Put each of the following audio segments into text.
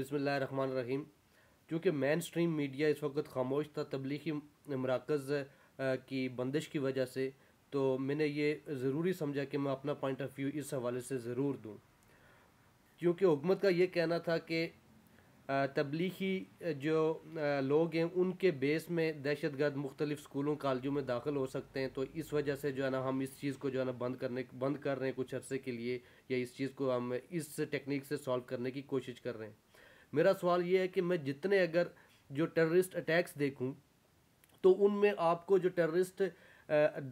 run रहीम चूँकि main stream media इस वक्त खामोश था तबलीगी मराकज़ की बंदिश की वजह से तो मैंने ये ज़रूरी समझा कि मैं अपना पॉइंट ऑफ व्यू इस हवाले से ज़रूर दूँ क्योंकि हुकूमत का ये कहना था कि तबलीगी जो लोग हैं उनके बेस में दहशत गर्द मुख्तलिफ स्कूलों कॉलेजों में दाखिल हो सकते हैं तो इस वजह से जो है ना हम इस चीज़ को जो है ना बंद करने बंद कर रहे हैं कुछ अरसे के लिए या इस चीज़ को हम इस टेक्निक से सॉल्व करने की कोशिश कर रहे हैं मेरा सवाल ये है कि मैं जितने अगर जो टेररिस्ट अटैक्स देखूं तो उनमें आपको जो टेररिस्ट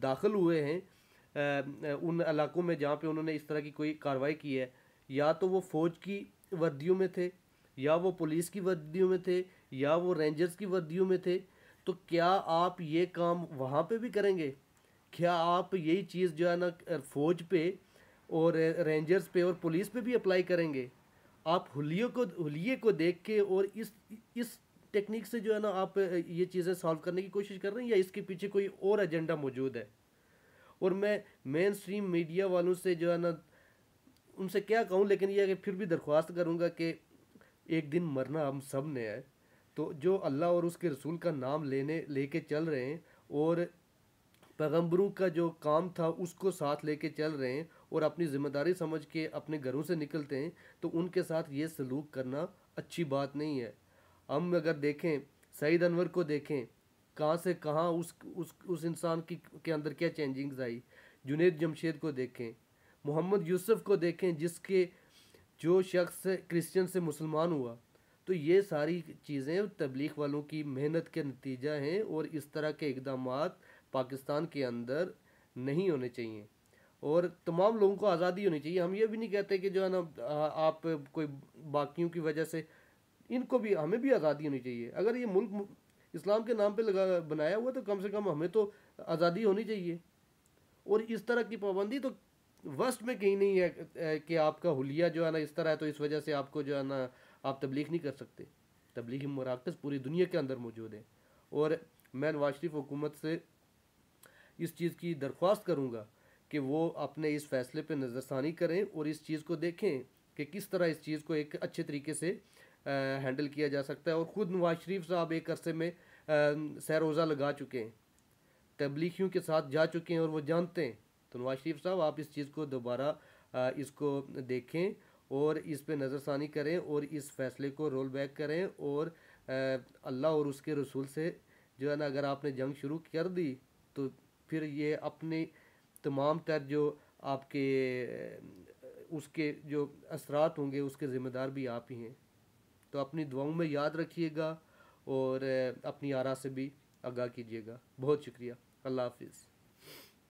दाखिल हुए हैं उन इलाकों में जहाँ पे उन्होंने इस तरह की कोई कार्रवाई की है या तो वो फ़ौज की वर्दियों में थे या वो पुलिस की वर्दियों में थे या वो रेंजर्स की वर्दियों में थे तो क्या आप ये काम वहाँ पे भी करेंगे क्या आप यही चीज़ जो है ना फ़ौज पे और रेंजर्स पे और पुलिस पे भी अप्लाई करेंगे आप हुलियों को हुलिये को देख के और इस इस टेक्निक से जो है ना आप ये चीज़ें सॉल्व करने की कोशिश कर रहे हैं या इसके पीछे कोई और एजेंडा मौजूद है और मैं मेन स्ट्रीम मीडिया वालों से जो है ना उनसे क्या कहूँ लेकिन यह कि फिर भी दरख्वास्त करूँगा कि एक दिन मरना हम सब ने है तो जो अल्लाह और उसके रसूल का नाम लेने लेके चल रहे हैं और पैगम्बरों का जो काम था उसको साथ लेके चल रहे हैं और अपनी ज़िम्मेदारी समझ के अपने घरों से निकलते हैं तो उनके साथ ये सलूक करना अच्छी बात नहीं है हम अगर देखें सईद अनवर को देखें कहाँ से कहाँ उस उस उस इंसान की के अंदर क्या चेंजिंग्स आई जुनेद जमशेद को देखें मोहम्मद यूसुफ को देखें जिसके जो शख्स क्रिश्चियन से मुसलमान हुआ तो ये सारी चीज़ें तबलीग वालों की मेहनत के नतीजा हैं और इस तरह के इकदाम पाकिस्तान के अंदर नहीं होने चाहिए और तमाम लोगों को आज़ादी होनी चाहिए हम ये भी नहीं कहते कि जो है ना आप कोई बाकियों की वजह से इनको भी हमें भी आज़ादी होनी चाहिए अगर ये मुल्क इस्लाम के नाम पे लगा बनाया हुआ तो कम से कम हमें तो आज़ादी होनी चाहिए और इस तरह की पाबंदी तो वस्ट में कहीं नहीं है कि आपका हुलिया जो है ना इस तरह है तो इस वजह से आपको जो है ना आप तबलीग नहीं कर सकते तबलीगी मराकज़ पूरी दुनिया के अंदर मौजूद है और मैं नवाज शरीफ हुकूमत से इस चीज़ की दरख्वास्त करूँगा कि वो अपने इस फैसले पे नज़रसानी करें और इस चीज़ को देखें कि किस तरह इस चीज़ को एक अच्छे तरीके से हैंडल किया जा सकता है और ख़ुद नवाज शरीफ साहब एक अरसे में सैरोज़ा लगा चुके हैं तबलीगियों के साथ जा चुके हैं और वो जानते हैं तो नवाज शरीफ साहब आप इस चीज़ को दोबारा इसको देखें और इस पर नज़रसानी करें और इस फैसले को रोल बैक करें और अल्लाह और उसके रसूल से जो है ना अगर आपने जंग शुरू कर दी तो फिर ये अपने तमाम तर जो आपके उसके जो असरात होंगे उसके ज़िम्मेदार भी आप ही हैं तो अपनी दुआओं में याद रखिएगा और अपनी आरा से भी आगाह कीजिएगा बहुत शुक्रिया अल्लाह हाफिज़